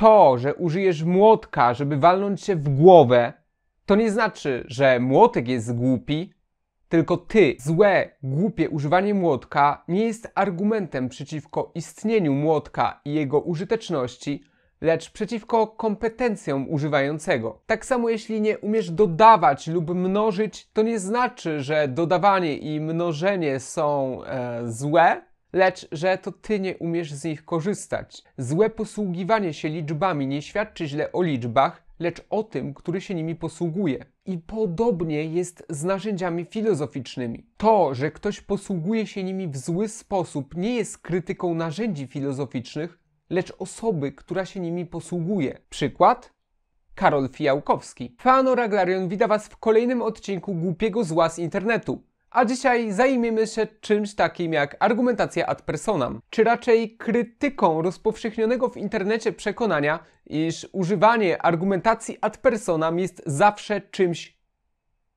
to, że użyjesz młotka, żeby walnąć się w głowę, to nie znaczy, że młotek jest głupi, tylko ty, złe, głupie używanie młotka nie jest argumentem przeciwko istnieniu młotka i jego użyteczności, lecz przeciwko kompetencjom używającego. Tak samo jeśli nie umiesz dodawać lub mnożyć, to nie znaczy, że dodawanie i mnożenie są e, złe, lecz że to ty nie umiesz z nich korzystać. Złe posługiwanie się liczbami nie świadczy źle o liczbach, lecz o tym, który się nimi posługuje. I podobnie jest z narzędziami filozoficznymi. To, że ktoś posługuje się nimi w zły sposób, nie jest krytyką narzędzi filozoficznych, lecz osoby, która się nimi posługuje. Przykład? Karol Fijałkowski. Fano Raglarion wita Was w kolejnym odcinku Głupiego Zła z internetu. A dzisiaj zajmiemy się czymś takim jak argumentacja ad personam, czy raczej krytyką rozpowszechnionego w internecie przekonania, iż używanie argumentacji ad personam jest zawsze czymś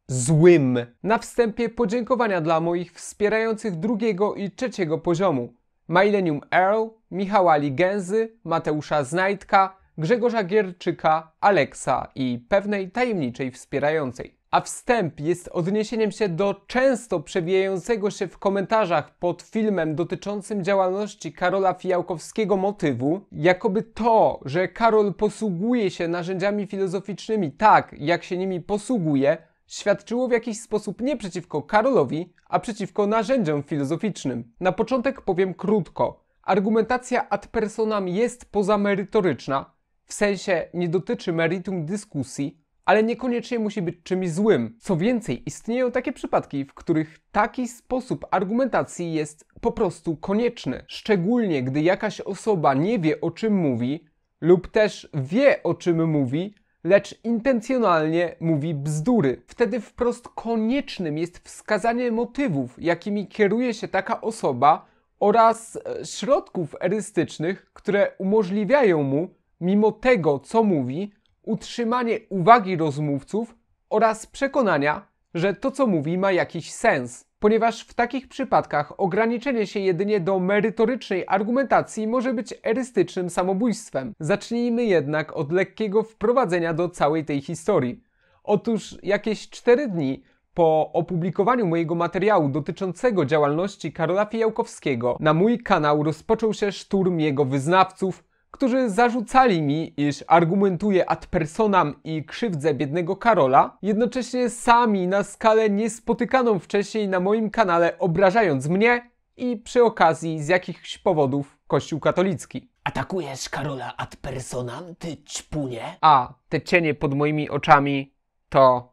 złym. Na wstępie podziękowania dla moich wspierających drugiego i trzeciego poziomu. Millennium Earl, Michała Ligęzy, Mateusza Znajdka, Grzegorza Gierczyka, Aleksa i pewnej tajemniczej wspierającej a wstęp jest odniesieniem się do często przewijającego się w komentarzach pod filmem dotyczącym działalności Karola Fijałkowskiego motywu, jakoby to, że Karol posługuje się narzędziami filozoficznymi tak, jak się nimi posługuje, świadczyło w jakiś sposób nie przeciwko Karolowi, a przeciwko narzędziom filozoficznym. Na początek powiem krótko. Argumentacja ad personam jest pozamerytoryczna, w sensie nie dotyczy meritum dyskusji, ale niekoniecznie musi być czymś złym. Co więcej, istnieją takie przypadki, w których taki sposób argumentacji jest po prostu konieczny. Szczególnie gdy jakaś osoba nie wie o czym mówi, lub też wie o czym mówi, lecz intencjonalnie mówi bzdury. Wtedy wprost koniecznym jest wskazanie motywów, jakimi kieruje się taka osoba oraz e, środków erystycznych, które umożliwiają mu, mimo tego co mówi, utrzymanie uwagi rozmówców oraz przekonania, że to co mówi ma jakiś sens, ponieważ w takich przypadkach ograniczenie się jedynie do merytorycznej argumentacji może być erystycznym samobójstwem. Zacznijmy jednak od lekkiego wprowadzenia do całej tej historii. Otóż jakieś 4 dni po opublikowaniu mojego materiału dotyczącego działalności Karola Fijałkowskiego na mój kanał rozpoczął się szturm jego wyznawców, którzy zarzucali mi, iż argumentuję ad personam i krzywdzę biednego Karola, jednocześnie sami na skalę niespotykaną wcześniej na moim kanale obrażając mnie i przy okazji z jakichś powodów Kościół katolicki. Atakujesz Karola ad personam, ty czpunie? A, te cienie pod moimi oczami to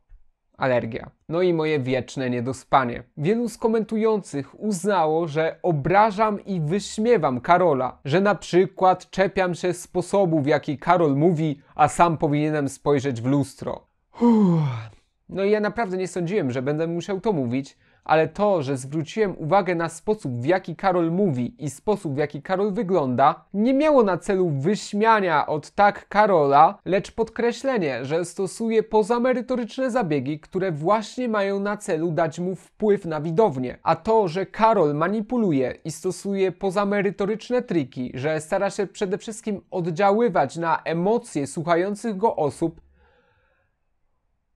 alergia. No i moje wieczne niedospanie. Wielu z komentujących uznało, że obrażam i wyśmiewam Karola, że na przykład czepiam się sposobu, w jaki Karol mówi, a sam powinienem spojrzeć w lustro. Uff. No i ja naprawdę nie sądziłem, że będę musiał to mówić, ale to, że zwróciłem uwagę na sposób, w jaki Karol mówi i sposób, w jaki Karol wygląda, nie miało na celu wyśmiania od tak Karola, lecz podkreślenie, że stosuje pozamerytoryczne zabiegi, które właśnie mają na celu dać mu wpływ na widownię. A to, że Karol manipuluje i stosuje pozamerytoryczne triki, że stara się przede wszystkim oddziaływać na emocje słuchających go osób,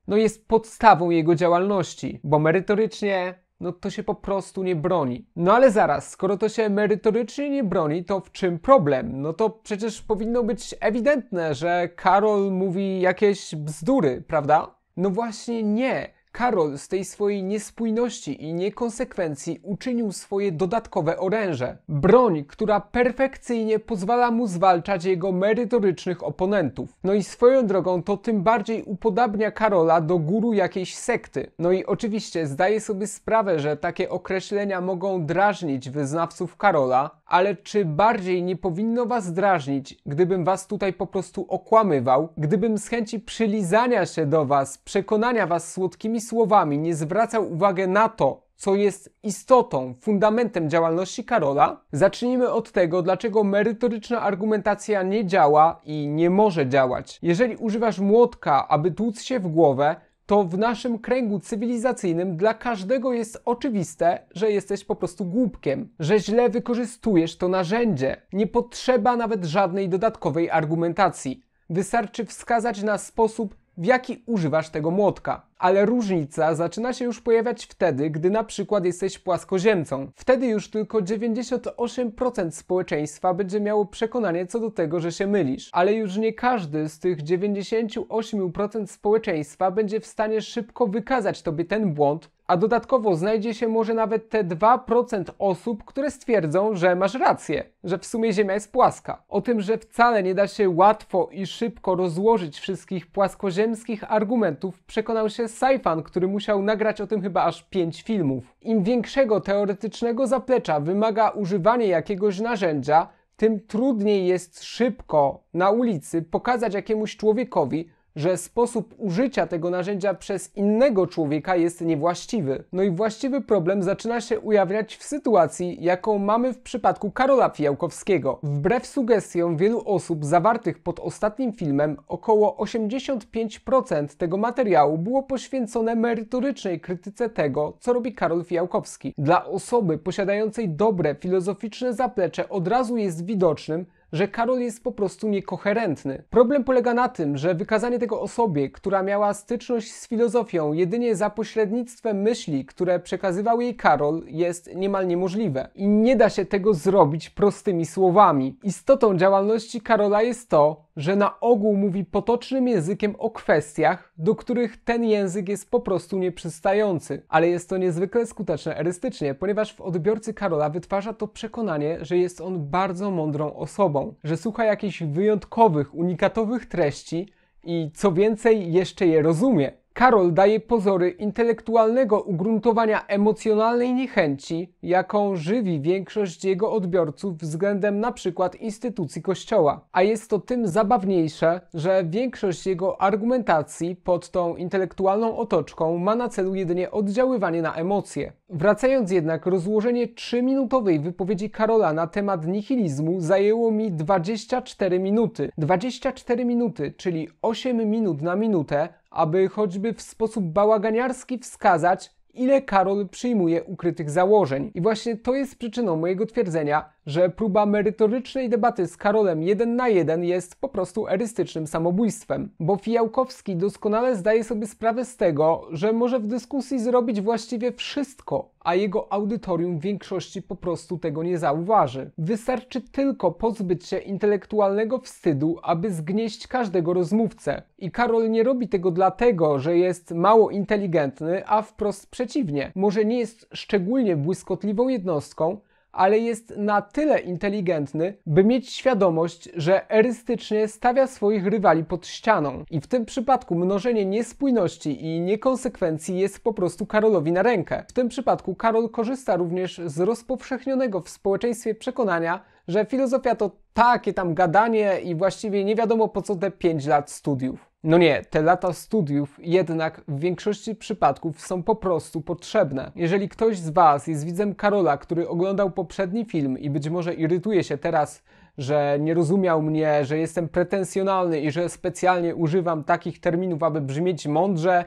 no jest podstawą jego działalności, bo merytorycznie no to się po prostu nie broni. No ale zaraz, skoro to się merytorycznie nie broni, to w czym problem? No to przecież powinno być ewidentne, że Karol mówi jakieś bzdury, prawda? No właśnie nie. Karol z tej swojej niespójności i niekonsekwencji uczynił swoje dodatkowe oręże. Broń, która perfekcyjnie pozwala mu zwalczać jego merytorycznych oponentów. No i swoją drogą to tym bardziej upodabnia Karola do guru jakiejś sekty. No i oczywiście zdaję sobie sprawę, że takie określenia mogą drażnić wyznawców Karola, ale czy bardziej nie powinno Was drażnić, gdybym Was tutaj po prostu okłamywał, gdybym z chęci przylizania się do Was, przekonania Was słodkimi słowami nie zwracał uwagę na to, co jest istotą, fundamentem działalności Karola? Zacznijmy od tego, dlaczego merytoryczna argumentacja nie działa i nie może działać. Jeżeli używasz młotka, aby tłuc się w głowę, to w naszym kręgu cywilizacyjnym dla każdego jest oczywiste, że jesteś po prostu głupkiem, że źle wykorzystujesz to narzędzie. Nie potrzeba nawet żadnej dodatkowej argumentacji. Wystarczy wskazać na sposób, w jaki używasz tego młotka ale różnica zaczyna się już pojawiać wtedy, gdy na przykład jesteś płaskoziemcą. Wtedy już tylko 98% społeczeństwa będzie miało przekonanie co do tego, że się mylisz. Ale już nie każdy z tych 98% społeczeństwa będzie w stanie szybko wykazać tobie ten błąd, a dodatkowo znajdzie się może nawet te 2% osób, które stwierdzą, że masz rację, że w sumie Ziemia jest płaska. O tym, że wcale nie da się łatwo i szybko rozłożyć wszystkich płaskoziemskich argumentów, przekonał się Saifan, który musiał nagrać o tym chyba aż 5 filmów. Im większego teoretycznego zaplecza wymaga używanie jakiegoś narzędzia, tym trudniej jest szybko na ulicy pokazać jakiemuś człowiekowi, że sposób użycia tego narzędzia przez innego człowieka jest niewłaściwy. No i właściwy problem zaczyna się ujawniać w sytuacji, jaką mamy w przypadku Karola Fijałkowskiego. Wbrew sugestiom wielu osób zawartych pod ostatnim filmem, około 85% tego materiału było poświęcone merytorycznej krytyce tego, co robi Karol Fijałkowski. Dla osoby posiadającej dobre filozoficzne zaplecze od razu jest widocznym, że Karol jest po prostu niekoherentny. Problem polega na tym, że wykazanie tego osobie, która miała styczność z filozofią jedynie za pośrednictwem myśli, które przekazywał jej Karol, jest niemal niemożliwe. I nie da się tego zrobić prostymi słowami. Istotą działalności Karola jest to, że na ogół mówi potocznym językiem o kwestiach, do których ten język jest po prostu nieprzystający. Ale jest to niezwykle skuteczne erystycznie, ponieważ w odbiorcy Karola wytwarza to przekonanie, że jest on bardzo mądrą osobą że słucha jakichś wyjątkowych, unikatowych treści i co więcej, jeszcze je rozumie. Karol daje pozory intelektualnego ugruntowania emocjonalnej niechęci, jaką żywi większość jego odbiorców względem np. instytucji Kościoła. A jest to tym zabawniejsze, że większość jego argumentacji pod tą intelektualną otoczką ma na celu jedynie oddziaływanie na emocje. Wracając jednak, rozłożenie 3-minutowej wypowiedzi Karola na temat nihilizmu zajęło mi 24 minuty. 24 minuty, czyli 8 minut na minutę, aby choćby w sposób bałaganiarski wskazać, ile Karol przyjmuje ukrytych założeń. I właśnie to jest przyczyną mojego twierdzenia, że próba merytorycznej debaty z Karolem jeden na jeden jest po prostu erystycznym samobójstwem. Bo Fijałkowski doskonale zdaje sobie sprawę z tego, że może w dyskusji zrobić właściwie wszystko, a jego audytorium w większości po prostu tego nie zauważy. Wystarczy tylko pozbyć się intelektualnego wstydu, aby zgnieść każdego rozmówcę. I Karol nie robi tego dlatego, że jest mało inteligentny, a wprost przeciwnie Przeciwnie, może nie jest szczególnie błyskotliwą jednostką, ale jest na tyle inteligentny, by mieć świadomość, że erystycznie stawia swoich rywali pod ścianą. I w tym przypadku mnożenie niespójności i niekonsekwencji jest po prostu Karolowi na rękę. W tym przypadku Karol korzysta również z rozpowszechnionego w społeczeństwie przekonania, że filozofia to takie tam gadanie i właściwie nie wiadomo po co te 5 lat studiów. No nie, te lata studiów jednak w większości przypadków są po prostu potrzebne. Jeżeli ktoś z Was jest widzem Karola, który oglądał poprzedni film i być może irytuje się teraz, że nie rozumiał mnie, że jestem pretensjonalny i że specjalnie używam takich terminów, aby brzmieć mądrze,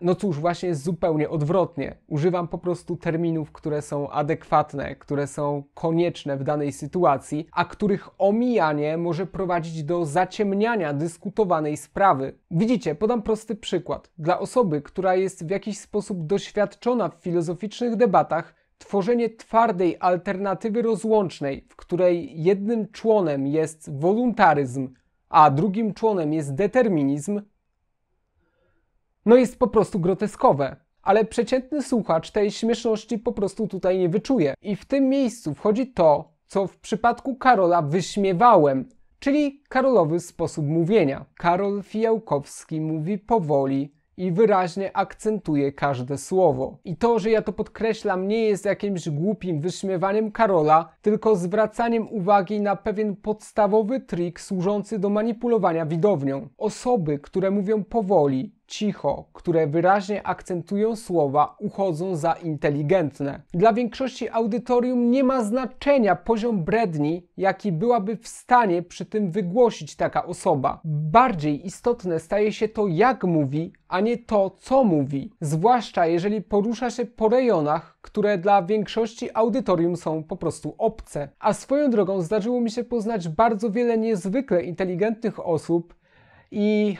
no cóż, właśnie jest zupełnie odwrotnie. Używam po prostu terminów, które są adekwatne, które są konieczne w danej sytuacji, a których omijanie może prowadzić do zaciemniania dyskutowanej sprawy. Widzicie, podam prosty przykład. Dla osoby, która jest w jakiś sposób doświadczona w filozoficznych debatach, tworzenie twardej alternatywy rozłącznej, w której jednym członem jest woluntaryzm, a drugim członem jest determinizm, no jest po prostu groteskowe. Ale przeciętny słuchacz tej śmieszności po prostu tutaj nie wyczuje. I w tym miejscu wchodzi to, co w przypadku Karola wyśmiewałem, czyli Karolowy sposób mówienia. Karol Fijałkowski mówi powoli i wyraźnie akcentuje każde słowo. I to, że ja to podkreślam, nie jest jakimś głupim wyśmiewaniem Karola, tylko zwracaniem uwagi na pewien podstawowy trik służący do manipulowania widownią. Osoby, które mówią powoli, cicho, które wyraźnie akcentują słowa, uchodzą za inteligentne. Dla większości audytorium nie ma znaczenia poziom bredni, jaki byłaby w stanie przy tym wygłosić taka osoba. Bardziej istotne staje się to, jak mówi, a nie to, co mówi, zwłaszcza jeżeli porusza się po rejonach, które dla większości audytorium są po prostu obce. A swoją drogą zdarzyło mi się poznać bardzo wiele niezwykle inteligentnych osób i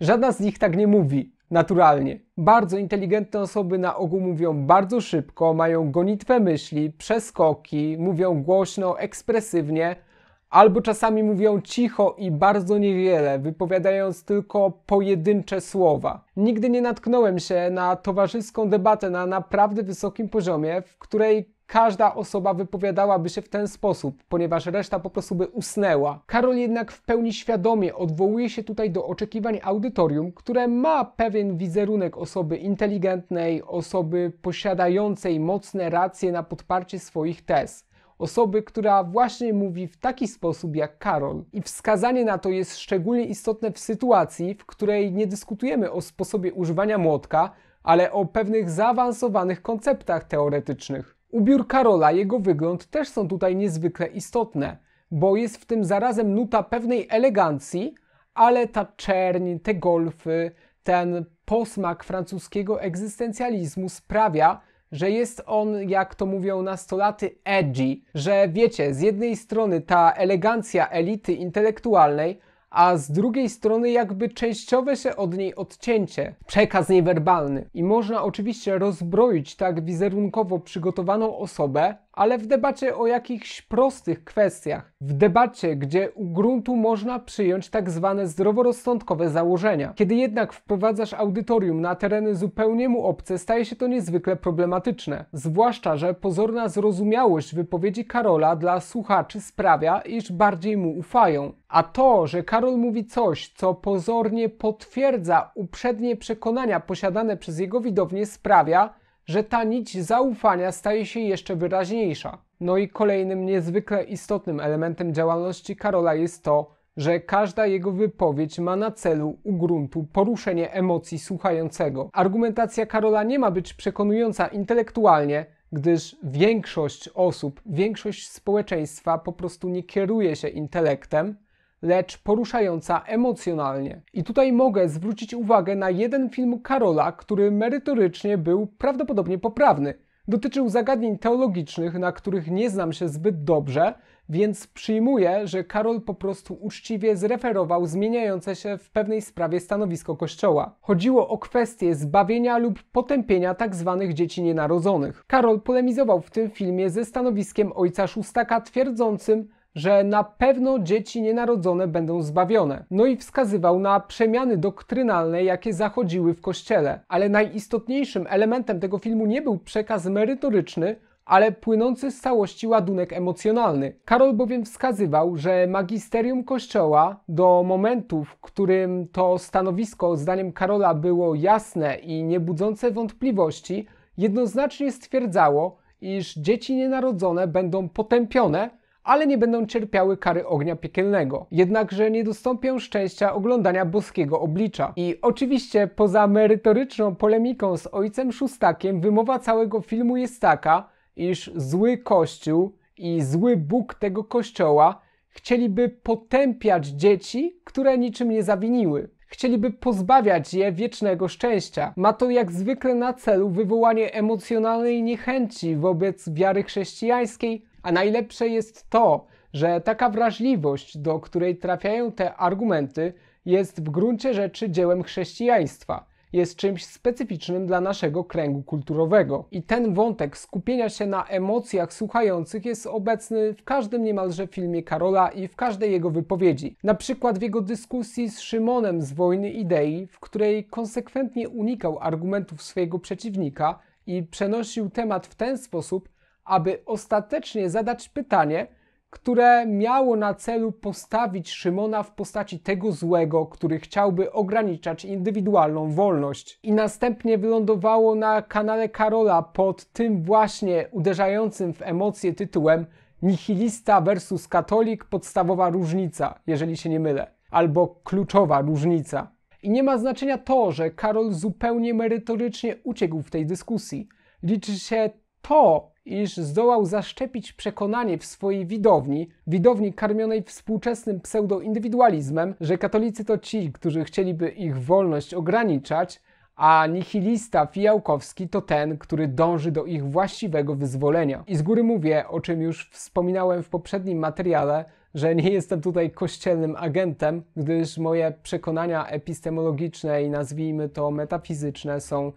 Żadna z nich tak nie mówi, naturalnie. Bardzo inteligentne osoby na ogół mówią bardzo szybko, mają gonitwę myśli, przeskoki, mówią głośno, ekspresywnie, albo czasami mówią cicho i bardzo niewiele, wypowiadając tylko pojedyncze słowa. Nigdy nie natknąłem się na towarzyską debatę na naprawdę wysokim poziomie, w której Każda osoba wypowiadałaby się w ten sposób, ponieważ reszta po prostu by usnęła. Karol jednak w pełni świadomie odwołuje się tutaj do oczekiwań audytorium, które ma pewien wizerunek osoby inteligentnej, osoby posiadającej mocne racje na podparcie swoich tez osoby, która właśnie mówi w taki sposób jak Karol. I wskazanie na to jest szczególnie istotne w sytuacji, w której nie dyskutujemy o sposobie używania młotka, ale o pewnych zaawansowanych konceptach teoretycznych. Ubiór Karola, jego wygląd też są tutaj niezwykle istotne, bo jest w tym zarazem nuta pewnej elegancji, ale ta czerń, te golfy, ten posmak francuskiego egzystencjalizmu sprawia, że jest on, jak to mówią nastolaty, edgy, że wiecie, z jednej strony ta elegancja elity intelektualnej, a z drugiej strony jakby częściowe się od niej odcięcie, przekaz niewerbalny. I można oczywiście rozbroić tak wizerunkowo przygotowaną osobę, ale w debacie o jakichś prostych kwestiach. W debacie, gdzie u gruntu można przyjąć tak zwane zdroworozsądkowe założenia. Kiedy jednak wprowadzasz audytorium na tereny zupełnie mu obce, staje się to niezwykle problematyczne. Zwłaszcza, że pozorna zrozumiałość wypowiedzi Karola dla słuchaczy sprawia, iż bardziej mu ufają. A to, że Karol mówi coś, co pozornie potwierdza uprzednie przekonania posiadane przez jego widownię, sprawia, że ta nić zaufania staje się jeszcze wyraźniejsza. No i kolejnym niezwykle istotnym elementem działalności Karola jest to, że każda jego wypowiedź ma na celu ugruntu poruszenie emocji słuchającego. Argumentacja Karola nie ma być przekonująca intelektualnie, gdyż większość osób, większość społeczeństwa po prostu nie kieruje się intelektem, lecz poruszająca emocjonalnie. I tutaj mogę zwrócić uwagę na jeden film Karola, który merytorycznie był prawdopodobnie poprawny. Dotyczył zagadnień teologicznych, na których nie znam się zbyt dobrze, więc przyjmuję, że Karol po prostu uczciwie zreferował zmieniające się w pewnej sprawie stanowisko Kościoła. Chodziło o kwestię zbawienia lub potępienia tzw. Tak dzieci nienarodzonych. Karol polemizował w tym filmie ze stanowiskiem ojca Szóstaka, twierdzącym, że na pewno dzieci nienarodzone będą zbawione. No i wskazywał na przemiany doktrynalne, jakie zachodziły w kościele. Ale najistotniejszym elementem tego filmu nie był przekaz merytoryczny, ale płynący z całości ładunek emocjonalny. Karol bowiem wskazywał, że magisterium Kościoła do momentu, w którym to stanowisko zdaniem Karola było jasne i niebudzące wątpliwości, jednoznacznie stwierdzało, iż dzieci nienarodzone będą potępione ale nie będą cierpiały kary ognia piekielnego. Jednakże nie dostąpią szczęścia oglądania boskiego oblicza. I oczywiście poza merytoryczną polemiką z ojcem Szustakiem wymowa całego filmu jest taka, iż zły kościół i zły Bóg tego kościoła chcieliby potępiać dzieci, które niczym nie zawiniły. Chcieliby pozbawiać je wiecznego szczęścia. Ma to jak zwykle na celu wywołanie emocjonalnej niechęci wobec wiary chrześcijańskiej a najlepsze jest to, że taka wrażliwość, do której trafiają te argumenty, jest w gruncie rzeczy dziełem chrześcijaństwa. Jest czymś specyficznym dla naszego kręgu kulturowego. I ten wątek skupienia się na emocjach słuchających jest obecny w każdym niemalże filmie Karola i w każdej jego wypowiedzi. Na przykład w jego dyskusji z Szymonem z Wojny Idei, w której konsekwentnie unikał argumentów swojego przeciwnika i przenosił temat w ten sposób, aby ostatecznie zadać pytanie, które miało na celu postawić Szymona w postaci tego złego, który chciałby ograniczać indywidualną wolność. I następnie wylądowało na kanale Karola pod tym właśnie uderzającym w emocje tytułem Nihilista versus katolik podstawowa różnica, jeżeli się nie mylę, albo kluczowa różnica. I nie ma znaczenia to, że Karol zupełnie merytorycznie uciekł w tej dyskusji. Liczy się to, iż zdołał zaszczepić przekonanie w swojej widowni, widowni karmionej współczesnym pseudoindywidualizmem, że katolicy to ci, którzy chcieliby ich wolność ograniczać, a nihilista Fijałkowski to ten, który dąży do ich właściwego wyzwolenia. I z góry mówię, o czym już wspominałem w poprzednim materiale, że nie jestem tutaj kościelnym agentem, gdyż moje przekonania epistemologiczne i nazwijmy to metafizyczne są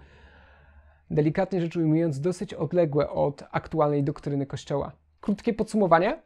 delikatnie rzecz ujmując, dosyć odległe od aktualnej doktryny Kościoła. Krótkie podsumowanie?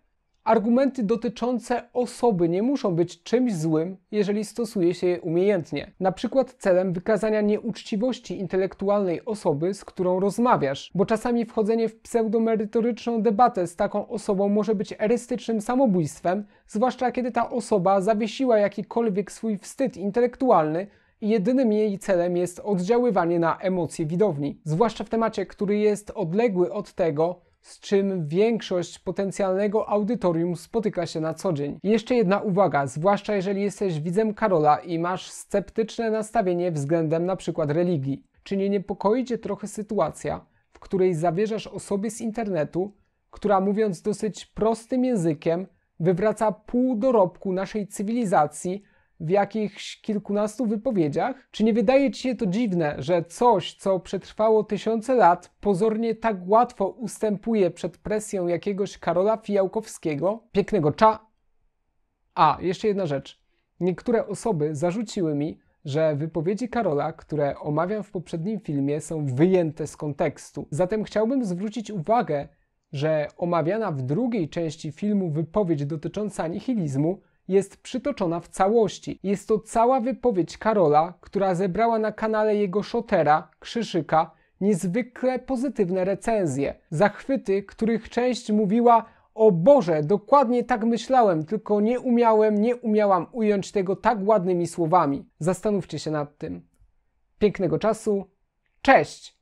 Argumenty dotyczące osoby nie muszą być czymś złym, jeżeli stosuje się je umiejętnie, na przykład celem wykazania nieuczciwości intelektualnej osoby, z którą rozmawiasz, bo czasami wchodzenie w pseudomerytoryczną debatę z taką osobą może być erystycznym samobójstwem, zwłaszcza kiedy ta osoba zawiesiła jakikolwiek swój wstyd intelektualny i jedynym jej celem jest oddziaływanie na emocje widowni, zwłaszcza w temacie, który jest odległy od tego, z czym większość potencjalnego audytorium spotyka się na co dzień. Jeszcze jedna uwaga, zwłaszcza jeżeli jesteś widzem Karola i masz sceptyczne nastawienie względem na przykład, religii. Czy nie niepokoi cię trochę sytuacja, w której zawierzasz osobie z internetu, która mówiąc dosyć prostym językiem, wywraca pół dorobku naszej cywilizacji w jakichś kilkunastu wypowiedziach? Czy nie wydaje ci się to dziwne, że coś, co przetrwało tysiące lat, pozornie tak łatwo ustępuje przed presją jakiegoś Karola Fijałkowskiego? Pięknego cza! A, jeszcze jedna rzecz. Niektóre osoby zarzuciły mi, że wypowiedzi Karola, które omawiam w poprzednim filmie, są wyjęte z kontekstu. Zatem chciałbym zwrócić uwagę, że omawiana w drugiej części filmu wypowiedź dotycząca nihilizmu jest przytoczona w całości. Jest to cała wypowiedź Karola, która zebrała na kanale jego szotera, Krzyszyka, niezwykle pozytywne recenzje. Zachwyty, których część mówiła o Boże, dokładnie tak myślałem, tylko nie umiałem, nie umiałam ująć tego tak ładnymi słowami. Zastanówcie się nad tym. Pięknego czasu. Cześć!